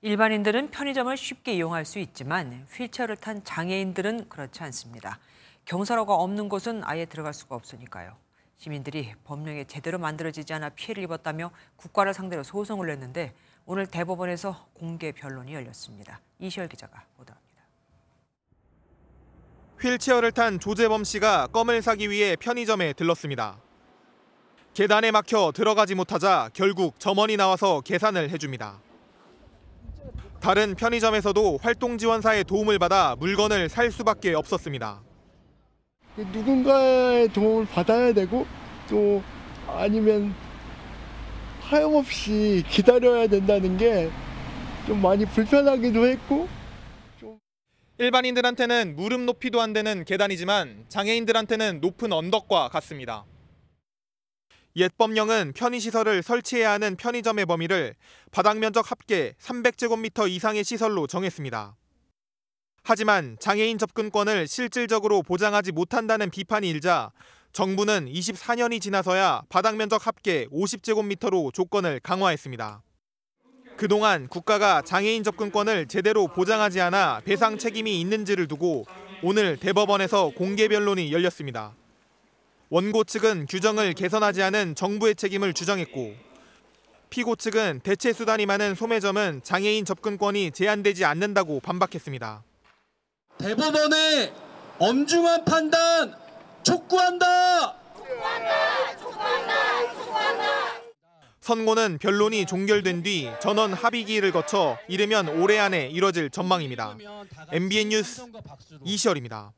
일반인들은 편의점을 쉽게 이용할 수 있지만 휠체어를 탄 장애인들은 그렇지 않습니다. 경사로가 없는 곳은 아예 들어갈 수가 없으니까요. 시민들이 법령에 제대로 만들어지지 않아 피해를 입었다며 국가를 상대로 소송을 냈는데 오늘 대법원에서 공개 변론이 열렸습니다. 이시열 기자가 보도합니다. 휠체어를 탄 조재범 씨가 껌을 사기 위해 편의점에 들렀습니다. 계단에 막혀 들어가지 못하자 결국 점원이 나와서 계산을 해줍니다. 다른 편의점에서도 활동 지원사의 도움을 받아 물건을 살 수밖에 없었습니다. 그 누군가의 도움을 받아야 되고 또 아니면 하염없이 기다려야 된다는 게 좀 많이 불편하기도 했고 일반인들한테는 무릎 높이도 안 되는 계단이지만 장애인들한테는 높은 언덕과 같습니다. 옛 법령은 편의시설을 설치해야 하는 편의점의 범위를 바닥면적 합계 300제곱미터 이상의 시설로 정했습니다. 하지만 장애인 접근권을 실질적으로 보장하지 못한다는 비판이 일자 정부는 24년이 지나서야 바닥면적 합계 50제곱미터로 조건을 강화했습니다. 그동안 국가가 장애인 접근권을 제대로 보장하지 않아 배상 책임이 있는지를 두고 오늘 대법원에서 공개 변론이 열렸습니다. 원고 측은 규정을 개선하지 않은 정부의 책임을 주장했고 피고 측은 대체 수단이 많은 소매점은 장애인 접근권이 제한되지 않는다고 반박했습니다. 대법원의 엄중한 판단 촉구한다. 촉구한다! 촉구한다! 촉구한다! 선고는 변론이 종결된 뒤 전원 합의기를 거쳐 이르면 올해 안에 이뤄질 전망입니다. MBN 뉴스 이시열입니다.